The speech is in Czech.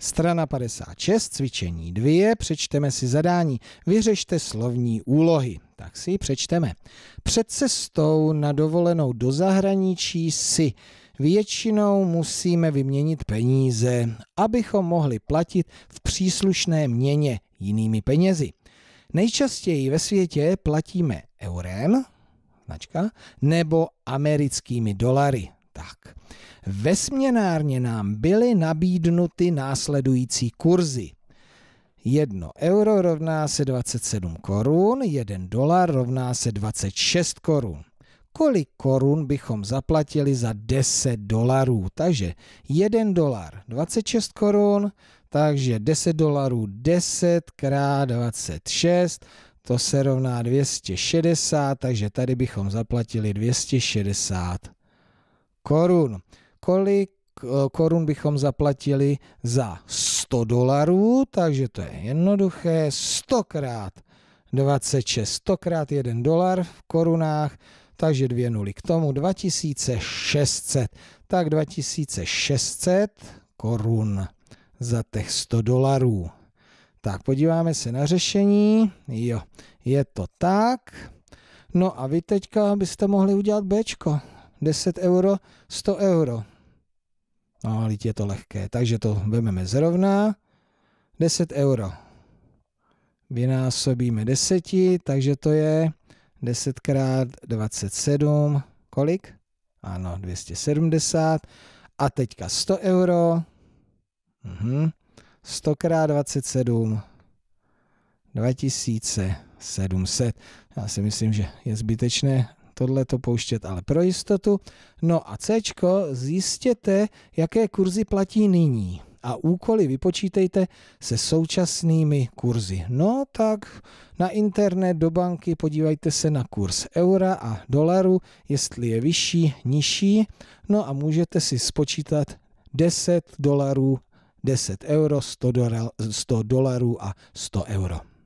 Strana 56, cvičení 2, přečteme si zadání. Vyřešte slovní úlohy. Tak si ji přečteme. Před cestou na dovolenou do zahraničí si většinou musíme vyměnit peníze, abychom mohli platit v příslušné měně jinými penězi. Nejčastěji ve světě platíme eurem, značka, nebo americkými dolary, ve směnárně nám byly nabídnuty následující kurzy. 1 euro rovná se 27 korun, 1 dolar rovná se 26 korun. Kolik korun bychom zaplatili za 10 dolarů? Takže 1 dolar 26 korun, takže 10 dolarů 10 krát 26, to se rovná 260, takže tady bychom zaplatili 260 korun kolik eh, korun bychom zaplatili za 100 dolarů, takže to je jednoduché, 100 krát 26, 100 krát 1 dolar v korunách, takže dvě nuly k tomu 2600, tak 2600 korun za těch 100 dolarů. Tak podíváme se na řešení, jo, je to tak. No a vy teďka byste mohli udělat Bčko, 10 euro, 100 euro. No, ale je to lehké. Takže to vezmeme zrovna. 10 euro. Vynásobíme 10, takže to je 10 x 27. Kolik? Ano, 270. A teďka 100 euro. Mhm. 100 x 27. 2700. Já si myslím, že je zbytečné tohle to pouštět, ale pro jistotu. No a C, zjistěte, jaké kurzy platí nyní a úkoly vypočítejte se současnými kurzy. No tak na internet do banky podívejte se na kurz eura a dolaru, jestli je vyšší, nižší. No a můžete si spočítat 10 dolarů, 10 euro, 100 dolarů a 100 euro.